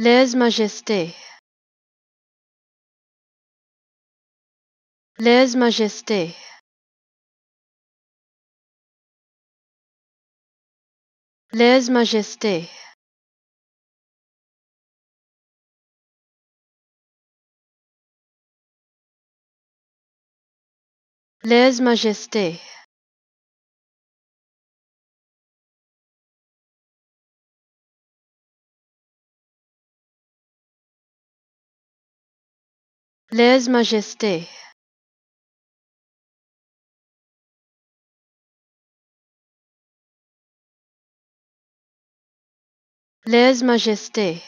Les majesté Les majesté Les majesté Les majesté Les Majestés Les Majestés